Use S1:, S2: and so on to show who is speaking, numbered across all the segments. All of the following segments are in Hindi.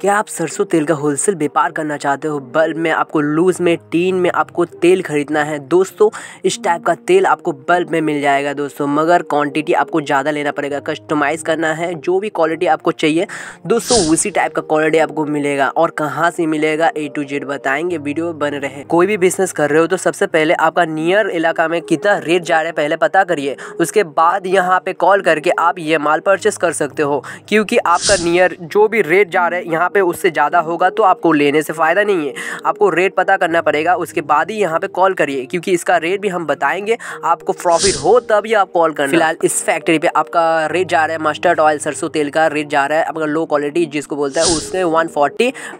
S1: क्या आप सरसों तेल का होलसेल व्यापार करना चाहते हो बल्ब में आपको लूज़ में टीन में आपको तेल खरीदना है दोस्तों इस टाइप का तेल आपको बल्ब में मिल जाएगा दोस्तों मगर क्वांटिटी आपको ज़्यादा लेना पड़ेगा कस्टमाइज़ करना है जो भी क्वालिटी आपको चाहिए दोस्तों उसी टाइप का क्वालिटी आपको मिलेगा और कहाँ से मिलेगा ए टू जेड बताएंगे वीडियो बन रहे कोई भी बिजनेस कर रहे हो तो सबसे पहले आपका नियर इलाका में कितना रेट जा रहा है पहले पता करिए उसके बाद यहाँ पे कॉल करके आप ये माल परचेस कर सकते हो क्योंकि आपका नियर जो भी रेट जा रहा है यहाँ यहाँ पे उससे ज़्यादा होगा तो आपको लेने से फ़ायदा नहीं है आपको रेट पता करना पड़ेगा उसके बाद ही यहाँ पे कॉल करिए क्योंकि इसका रेट भी हम बताएंगे आपको प्रॉफिट हो तभी आप कॉल करना फिलहाल इस फैक्ट्री पे आपका रेट जा रहा है मस्टर्ड ऑयल सरसों तेल का रेट जा रहा है आपका लो क्वालिटी जिसको बोलता है उसमें वन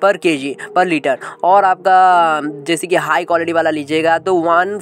S1: पर के पर लीटर और आपका जैसे कि हाई क्वालिटी वाला लीजिएगा तो वन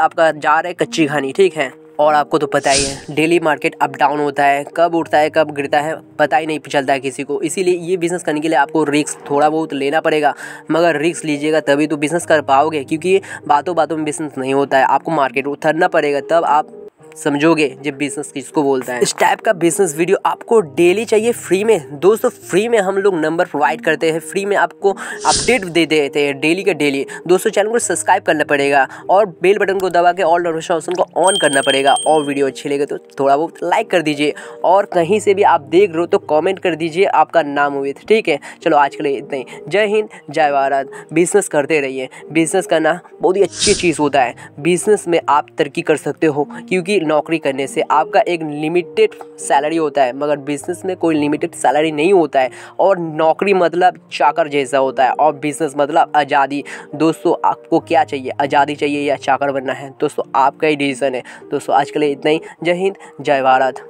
S1: आपका जा रहा है कच्ची घानी ठीक है और आपको तो पता ही है डेली मार्केट अप डाउन होता है कब उठता है कब गिरता है पता ही नहीं चलता है किसी को इसीलिए ये बिज़नेस करने के लिए आपको रिस्क थोड़ा बहुत लेना पड़ेगा मगर रिस्क लीजिएगा तभी तो बिज़नेस कर पाओगे क्योंकि बातों बातों में बिज़नेस नहीं होता है आपको मार्केट उतरना पड़ेगा तब आप समझोगे जब बिजनेस किसको बोलता है इस टाइप का बिजनेस वीडियो आपको डेली चाहिए फ्री में दोस्तों फ्री में हम लोग नंबर प्रोवाइड करते हैं फ्री में आपको अपडेट दे देते हैं डेली का डेली दोस्तों चैनल को सब्सक्राइब करना पड़ेगा और बेल बटन को दबा के ऑल नोटिफिकेशन ऑप्शन को ऑन करना पड़ेगा और वीडियो अच्छी लगे तो थोड़ा बहुत लाइक कर दीजिए और कहीं से भी आप देख रहे हो तो कॉमेंट कर दीजिए आपका नाम हुए ठीक है चलो आज के लिए इतना ही जय हिंद जय भारत बिजनेस करते रहिए बिजनेस करना बहुत ही अच्छी चीज़ होता है बिजनेस में आप तरक्की कर सकते हो क्योंकि नौकरी करने से आपका एक लिमिटेड सैलरी होता है मगर बिज़नेस में कोई लिमिटेड सैलरी नहीं होता है और नौकरी मतलब चाकर जैसा होता है और बिज़नेस मतलब आज़ादी दोस्तों आपको क्या चाहिए आज़ादी चाहिए या चाकर बनना है दोस्तों आपका ही डिसीजन है दोस्तों आज के लिए इतना ही जय हिंद जय भारत